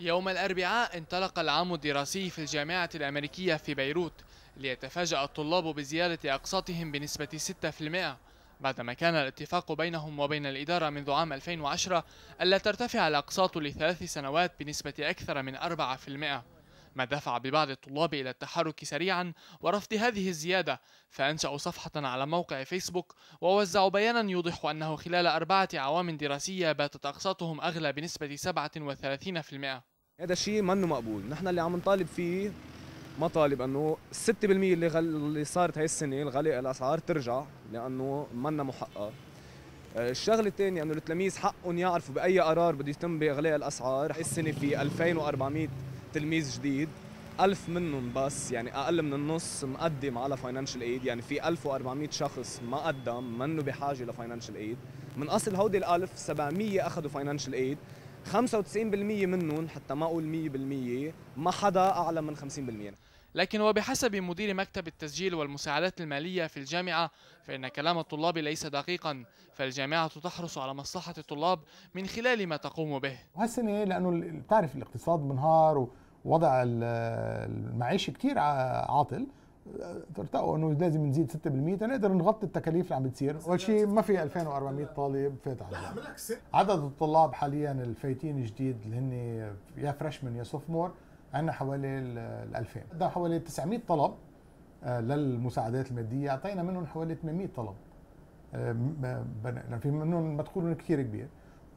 يوم الأربعاء انطلق العام الدراسي في الجامعة الأمريكية في بيروت ليتفاجأ الطلاب بزيادة أقساطهم بنسبة 6% بعدما كان الاتفاق بينهم وبين الإدارة منذ عام 2010 ألا ترتفع الأقساط لثلاث سنوات بنسبة أكثر من 4% ما دفع ببعض الطلاب إلى التحرك سريعا ورفض هذه الزيادة فأنشأوا صفحة على موقع فيسبوك ووزعوا بيانا يوضح أنه خلال أربعة عوام دراسية باتت أقساطهم أغلى بنسبة 37% هذا الشيء منه مقبول نحن اللي عم نطالب فيه مطالب انه 6% اللي غل... اللي صارت هاي السنه الغلاء الاسعار ترجع لانه منا محقق آه، الشغله الثانيه انه التلاميذ حقهم يعرفوا باي قرار بده يتم باغلاء الاسعار السنه في 2400 تلميذ جديد ألف منهم بس يعني أقل من النص مقدم على فاينانشال ايد يعني في 1400 شخص ما قدم منه بحاجة لفاينانشال ايد من أصل هودي الألف 700 أخذوا فاينانشال ايد 95% منهم حتى ما أقول 100% ما حدا أعلى من 50% لكن وبحسب مدير مكتب التسجيل والمساعدات المالية في الجامعة فإن كلام الطلاب ليس دقيقا فالجامعة تحرص على مصلحة الطلاب من خلال ما تقوم به هالسنة لأنه بتعرف الاقتصاد منهار وضع المعيشي كتير عاطل ترتقوا انه لازم نزيد 6% تنقدر نغطي التكاليف اللي عم بتصير اول شيء ما في 2400 طالب فات على عدد الطلاب حاليا الفايتين جديد اللي هن يا فريشمان يا سوفمور عندنا حوالي ال 2000 ده حوالي 900 طلب آه، للمساعدات الماديه اعطينا منهم حوالي 800 طلب آه، آه، يعني في منهم مدخول كثير كبير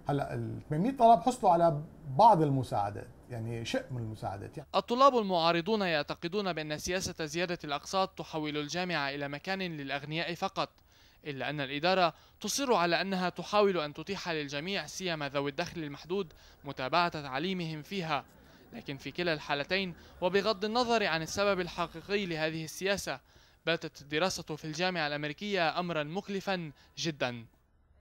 هلا ال 800 طلب حصلوا على بعض المساعدات يعني شيء من المساعدات يعني. الطلاب المعارضون يعتقدون بأن سياسة زيادة الأقساط تحول الجامعة إلى مكان للأغنياء فقط إلا أن الإدارة تصر على أنها تحاول أن تتيح للجميع سيما ذوي الدخل المحدود متابعة تعليمهم فيها لكن في كلا الحالتين وبغض النظر عن السبب الحقيقي لهذه السياسة باتت الدراسة في الجامعة الأمريكية أمرا مكلفا جدا